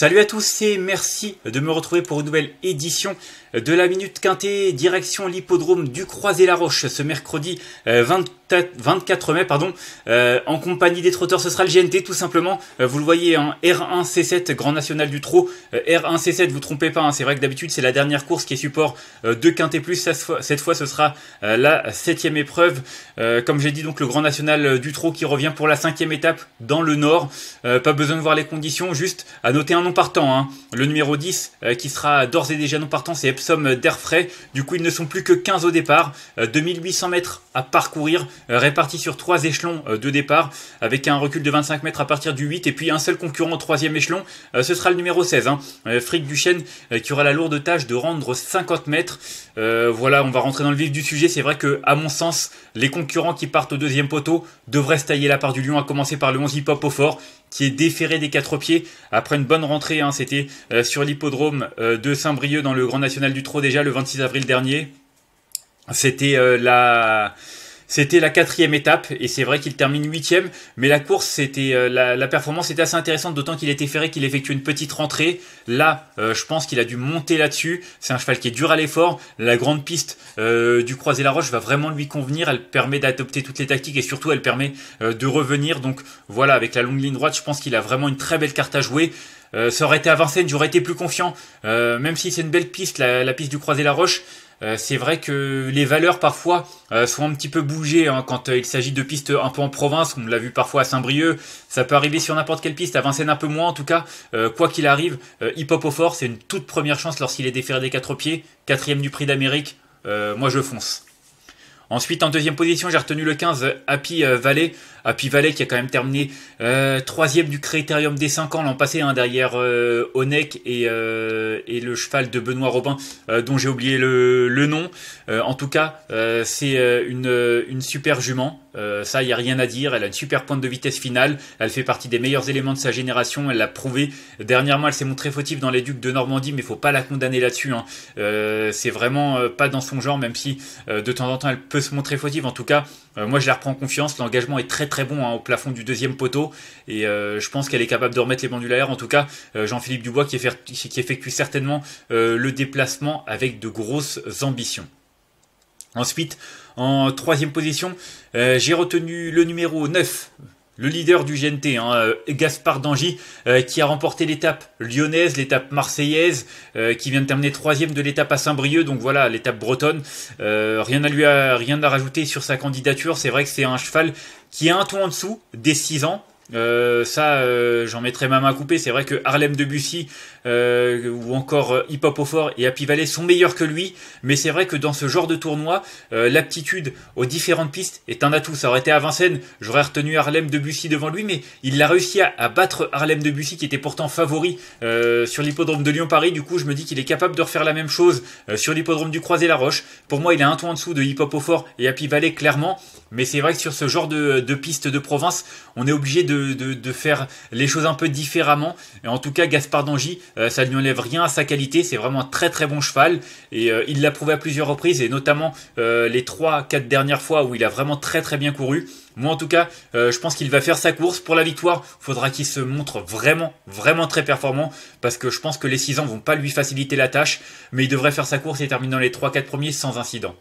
Salut à tous et merci de me retrouver pour une nouvelle édition de la Minute Quintée, direction l'hippodrome du Croisé-la-Roche ce mercredi 24 euh, 24 mai pardon, euh, en compagnie des trotteurs. Ce sera le GNT tout simplement. Euh, vous le voyez, en R1C7, Grand National du Trot. Euh, R1C7, vous trompez pas, hein, c'est vrai que d'habitude c'est la dernière course qui est support de Quintet Plus. Cette fois, ce sera la septième épreuve. comme j'ai dit, donc le Grand National du Trot qui revient pour la cinquième étape dans le Nord. pas besoin de voir les conditions, juste à noter un nom partant. Hein. Le numéro 10 qui sera d'ores et déjà non partant, c'est Epsom d'Airfray. Du coup, ils ne sont plus que 15 au départ, 2800 mètres à parcourir. Euh, Réparti sur trois échelons euh, de départ, avec un recul de 25 mètres à partir du 8, et puis un seul concurrent au troisième échelon, euh, ce sera le numéro 16, hein. Frick Duchesne, qui aura la lourde tâche de rendre 50 mètres. voilà, on va rentrer dans le vif du sujet. C'est vrai que, à mon sens, les concurrents qui partent au deuxième poteau devraient se tailler la part du lion, à commencer par le 11 hip-hop au fort, qui est déféré des quatre pieds après une bonne rentrée. Hein. C'était sur l'hippodrome de Saint-Brieuc dans le Grand National du Trot déjà le 26 avril dernier. C'était la... C'était la quatrième étape et c'est vrai qu'il termine huitième, mais la course, c'était euh, la, performance était assez intéressante, d'autant qu'il était ferré qu'il effectue une petite rentrée. Là, euh, je pense qu'il a dû monter là-dessus. C'est un cheval qui est dur à l'effort. La grande piste euh, du croisé la roche va vraiment lui convenir. Elle permet d'adopter toutes les tactiques et surtout elle permet de revenir. Donc voilà, avec la longue ligne droite, je pense qu'il a vraiment une très belle carte à jouer. ça aurait été à Vincennes, j'aurais été plus confiant. même si c'est une belle piste, la, la piste du croisé la roche. Euh, c'est vrai que les valeurs parfois euh, sont un petit peu bougées hein. quand euh, il s'agit de pistes un peu en province. On l'a vu parfois à Saint-Brieuc. Ça peut arriver sur n'importe quelle piste. À Vincennes un peu moins en tout cas. quoi qu'il arrive, Hip Hop au Fort, c'est une toute première chance lorsqu'il est déféré des quatre pieds, quatrième du Prix d'Amérique. moi je fonce. Ensuite, en deuxième position, j'ai retenu le 15, Happy euh, Valley. Happy Valley qui a quand même terminé euh, troisième du Critérium des 5 ans l'an passé, hein, derrière euh, euh, et, le cheval de Benoît Robin, dont j'ai oublié le, nom. en tout cas, c'est une, une super jument. Euh, ça, il n'y a rien à dire. Elle a une super pointe de vitesse finale. Elle fait partie des meilleurs éléments de sa génération. Elle l'a prouvé. Dernièrement, elle s'est montrée fautive dans les Ducs de Normandie, mais il faut pas la condamner là-dessus. Hein. Euh, c'est vraiment euh, pas dans son genre, même si de temps en temps elle peut se montrer fautive. En tout cas, moi je la reprends confiance. L'engagement est très très bon hein, au plafond du deuxième poteau. Et je pense qu'elle est capable de remettre les bandules à l'air. En tout cas, Jean-Philippe Dubois qui effectue certainement le déplacement avec de grosses ambitions. Ensuite, en troisième position, euh, j'ai retenu le numéro 9, le leader du GNT, hein, euh, Gaspard Dangy, euh, qui a remporté l'étape lyonnaise, l'étape marseillaise, qui vient de terminer troisième de l'étape à Saint-Brieuc, donc voilà, l'étape bretonne. rien à lui rien à rajouter sur sa candidature, c'est vrai que c'est un cheval qui est un ton en dessous des 6 ans, euh, ça, euh, j'en mettrais ma main à couper. C'est vrai que Harlem Debussy euh, ou encore euh, Hip Hop au Fort et Happy Valley sont meilleurs que lui, mais c'est vrai que dans ce genre de tournoi, l'aptitude aux différentes pistes est un atout. Ça aurait été à Vincennes, j'aurais retenu Harlem Debussy devant lui, mais il a réussi à, battre Harlem Debussy qui était pourtant favori sur l'hippodrome de Lyon-Paris. Du coup, je me dis qu'il est capable de refaire la même chose sur l'hippodrome du Croisé-la-Roche. Pour moi, il a un tour en dessous de Hip Hop au Fort et Happy Valley, clairement. Mais c'est vrai que sur ce genre de, piste de province, on est obligé de, faire les choses un peu différemment. Et en tout cas, Gaspard d'Angy, euh, ça ne lui enlève rien à sa qualité. C'est vraiment un très très bon cheval. Et euh, il l'a prouvé à plusieurs reprises, et notamment euh, les 3-4 dernières fois où il a vraiment très très bien couru. Moi en tout cas, je pense qu'il va faire sa course pour la victoire. Faudra qu'il se montre vraiment, vraiment très performant parce que je pense que les 6 ans vont pas lui faciliter la tâche, mais il devrait faire sa course et terminer dans les 3-4 premiers sans incident.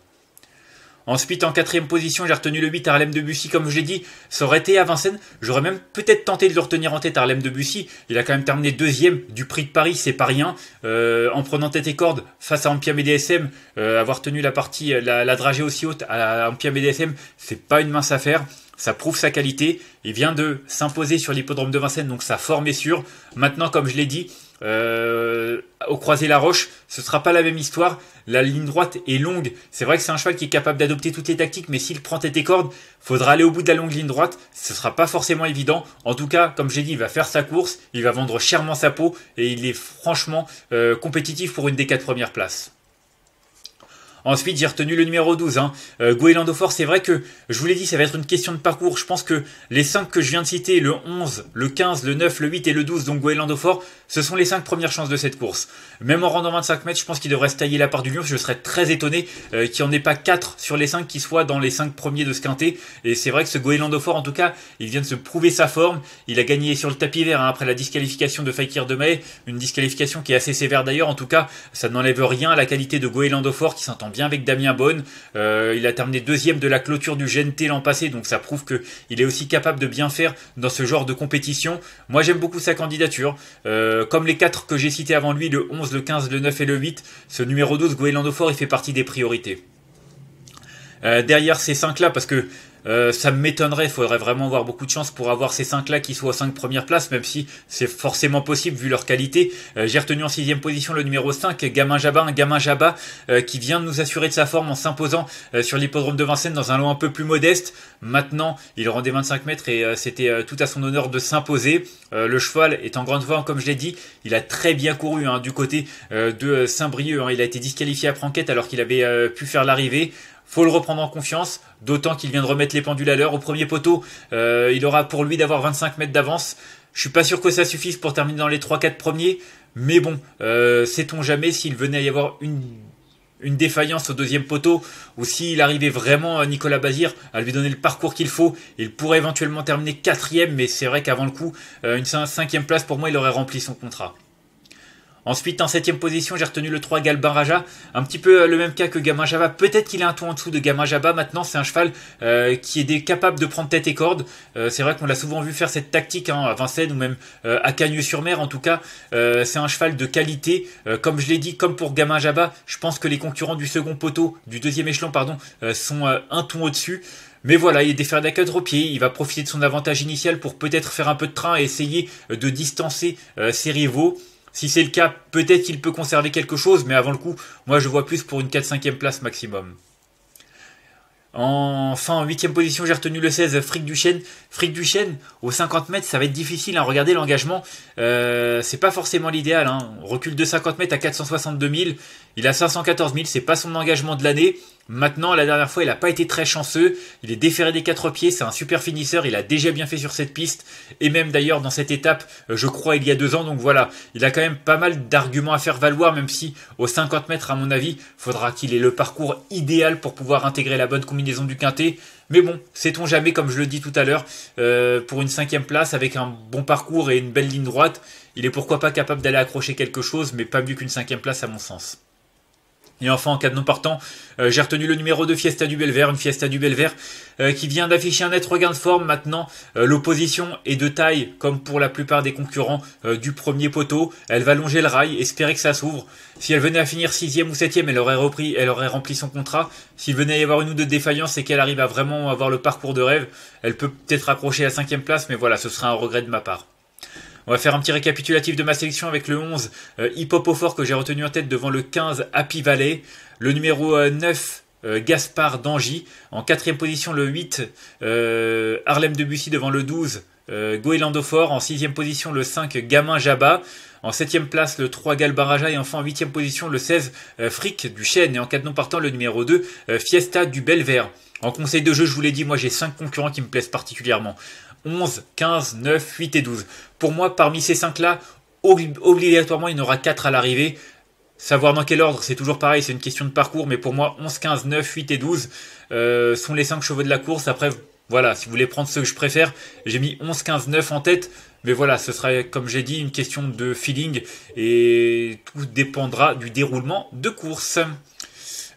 Ensuite, en quatrième position, j'ai retenu le 8 de Bussy, comme je l'ai dit. Ça aurait été à Vincennes. J'aurais même peut-être tenté de le retenir en tête, Harlem Bussy. Il a quand même terminé deuxième du prix de Paris, c'est pas rien. Euh, en prenant tête et corde face à Ampia MDSM, euh, avoir tenu la partie, la, dragée aussi haute à Ampia et c'est pas une mince affaire. Ça prouve sa qualité. Il vient de s'imposer sur l'hippodrome de Vincennes, donc sa forme est sûre. Maintenant, comme je l'ai dit, euh, au croisé la roche, ce sera pas la même histoire. La ligne droite est longue. C'est vrai que c'est un cheval qui est capable d'adopter toutes les tactiques, mais s'il prend tête cordes, faudra aller au bout de la longue ligne droite. Ce sera pas forcément évident. En tout cas, comme j'ai dit, il va faire sa course, il va vendre chèrement sa peau et il est franchement euh, compétitif pour une des quatre premières places. Ensuite, j'ai retenu le numéro 12, hein, euh, c'est vrai que, je vous l'ai dit, ça va être une question de parcours. Je pense que les 5 que je viens de citer, le 11, le 15, le 9, le 8 et le 12, donc Goélandophore ce sont les 5 premières chances de cette course. Même en rendant 25 mètres, je pense qu'il devrait se tailler la part du lion. Je serais très étonné euh, qu'il n'y en ait pas 4 sur les 5 qui soient dans les 5 premiers de ce quintet. Et c'est vrai que ce fort en tout cas, il vient de se prouver sa forme. Il a gagné sur le tapis vert hein, après la disqualification de Fakir de Demey. Une disqualification qui est assez sévère d'ailleurs. En tout cas, ça n'enlève rien à la qualité de fort qui s'entend bien avec Damien Bonne. Euh, il a terminé deuxième de la clôture du GNT l'an passé, donc ça prouve qu'il est aussi capable de bien faire dans ce genre de compétition. Moi j'aime beaucoup sa candidature. Euh, comme les quatre que j'ai cités avant lui, le 11, le 15, le 9 et le 8, ce numéro 12, Goélandofort, il fait partie des priorités. Euh, derrière ces 5 là, parce que euh, ça m'étonnerait, il faudrait vraiment avoir beaucoup de chance pour avoir ces 5-là qui soient aux 5 premières places, même si c'est forcément possible vu leur qualité. Euh, j'ai retenu en 6 position le numéro 5, Gamin Jabba, un Gamin Jabba euh, qui vient de nous assurer de sa forme en s'imposant sur l'hippodrome de Vincennes dans un lot un peu plus modeste. Maintenant, il rendait 25 mètres et c'était tout à son honneur de s'imposer. le cheval est en grande forme, comme je l'ai dit. Il a très bien couru hein, du côté de Saint-Brieuc. Hein. Il a été disqualifié à Pranquette alors qu'il avait pu faire l'arrivée faut le reprendre en confiance, d'autant qu'il vient de remettre les pendules à l'heure. Au premier poteau, euh, il aura pour lui d'avoir 25 mètres d'avance. Je suis pas sûr que ça suffise pour terminer dans les 3-4 premiers, mais bon, euh, sait-on jamais s'il venait à y avoir une une défaillance au deuxième poteau, ou s'il arrivait vraiment à Nicolas Bazir à lui donner le parcours qu'il faut, il pourrait éventuellement terminer quatrième, mais c'est vrai qu'avant le coup, euh, une cinquième place pour moi, il aurait rempli son contrat. Ensuite, en septième position, j'ai retenu le 3 Raja. Un petit peu euh, le même cas que Gamin Java. Peut-être qu'il est un tout en dessous de Gamin Java. Maintenant, c'est un cheval euh, qui est capable de prendre tête et corde. Euh, c'est vrai qu'on l'a souvent vu faire cette tactique hein, à Vincennes ou même à Cagneux-sur-Mer. En tout cas, c'est un cheval de qualité. comme je l'ai dit, comme pour Gamin Java, je pense que les concurrents du second poteau, du deuxième échelon, pardon, sont un ton au-dessus. Mais voilà, il est défaire d'un quatre au pied, il va profiter de son avantage initial pour peut-être faire un peu de train et essayer de distancer ses rivaux. Si c'est le cas, peut-être qu'il peut conserver quelque chose, mais avant le coup, moi je vois plus pour une 4-5e place maximum. Enfin, en 8 position, j'ai retenu le 16, Frick Duchesne. Frick Duchesne, aux 50 mètres, ça va être difficile. Regardez l'engagement, euh, c'est pas forcément l'idéal. Hein. recule de 50 mètres à 462 000. Il a 514 000, c'est pas son engagement de l'année. Maintenant, la dernière fois, il n'a pas été très chanceux. Il est déféré des quatre pieds, c'est un super finisseur. Il a déjà bien fait sur cette piste. Et même d'ailleurs dans cette étape, euh, je crois, il y a deux ans. Donc voilà, il a quand même pas mal d'arguments à faire valoir, même si aux 50 mètres, à mon avis, faudra qu'il ait le parcours idéal pour pouvoir intégrer la bonne combinaison du quintet. Mais bon, sait-on jamais, comme je le dis tout à l'heure, euh, pour une cinquième place avec un bon parcours et une belle ligne droite, il est pourquoi pas capable d'aller accrocher quelque chose, mais pas mieux qu'une cinquième place à mon sens. Et enfin, en cas de non partant, euh, j'ai retenu le numéro de Fiesta du Belvert, une Fiesta du Belvert euh, qui vient d'afficher un net regain de forme. Maintenant, euh, l'opposition est de taille, comme pour la plupart des concurrents du premier poteau. Elle va longer le rail, espérer que ça s'ouvre. Si elle venait à finir sixième ou septième, elle aurait repris, elle aurait rempli son contrat. S'il venait à y avoir une ou deux défaillances et qu'elle arrive à vraiment avoir le parcours de rêve, elle peut peut-être accrocher la cinquième place, mais voilà, ce sera un regret de ma part. On va faire un petit récapitulatif de ma sélection avec le 11 Hip au fort que j'ai retenu en tête devant le 15 Happy Valley, le numéro 9 euh, euh, Gaspard d'Angy, en quatrième position le 8 euh, Harlem Debussy devant le 12 euh, Goélando Fort, en sixième position le 5 Gamin Jabba, en 7 place, le 3 Galbaraja et enfin en 8 position, le 16 Frick Fric du Chêne et en 4 non partant, le numéro 2 Fiesta du Belvert. En conseil de jeu, je vous l'ai dit, moi j'ai 5 concurrents qui me plaisent particulièrement. 11, 15, 9, 8 et 12. Pour moi, parmi ces 5-là, obligatoirement, il y en aura 4 à l'arrivée. Savoir dans quel ordre, c'est toujours pareil, c'est une question de parcours, mais pour moi, 11, 15, 9, 8 et 12 euh, sont les 5 chevaux de la course. Après, voilà, si vous voulez prendre ceux que je préfère, j'ai mis 11, 15, 9 en tête, mais voilà, ce sera, comme j'ai dit, une question de feeling, et tout dépendra du déroulement de course.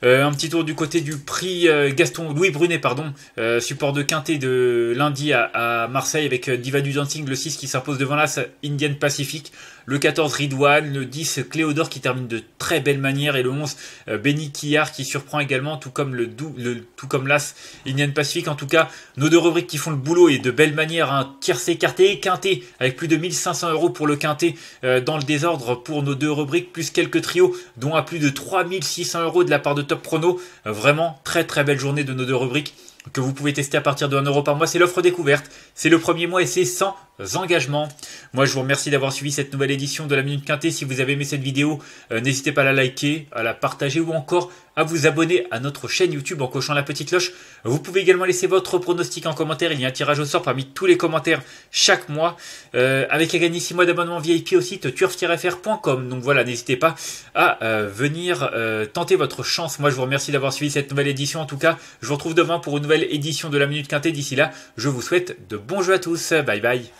Euh, un petit tour du côté du prix euh, Gaston Louis Brunet, pardon, euh, support de quintet de lundi à, Marseille avec Diva du Dancing, le 6 qui s'impose devant l'As Indian Pacific, le 14 Ridwan, le 10 Cléodore qui termine de très belle manière et le 11 Benny Killard qui surprend également, tout comme le, tout comme l'As Indian Pacific. En tout cas, nos deux rubriques qui font le boulot et de belle manière, un hein, tiercé, et quintet avec plus de 1500 euros pour le quintet dans le désordre pour nos deux rubriques, plus quelques trios dont à plus de 3600 euros de la part de top prono. Vraiment très très belle journée de nos deux rubriques que vous pouvez tester à partir de 1€ par mois. C'est l'offre découverte, c'est le premier mois et c'est 100 engagements. Moi, je vous remercie d'avoir suivi cette nouvelle édition de la Minute Quintée. Si vous avez aimé cette vidéo, euh, n'hésitez pas à la liker, à la partager ou encore à vous abonner à notre chaîne YouTube en cochant la petite cloche. Vous pouvez également laisser votre pronostic en commentaire. Il y a un tirage au sort parmi tous les commentaires chaque mois. Euh, avec à gagner 6 mois d'abonnement VIP au site turf-fr.com. Donc voilà, n'hésitez pas à euh, venir tenter votre chance. Moi, je vous remercie d'avoir suivi cette nouvelle édition. En tout cas, je vous retrouve demain pour une nouvelle édition de la Minute Quintée. D'ici là, je vous souhaite de bons jeux à tous. Bye bye.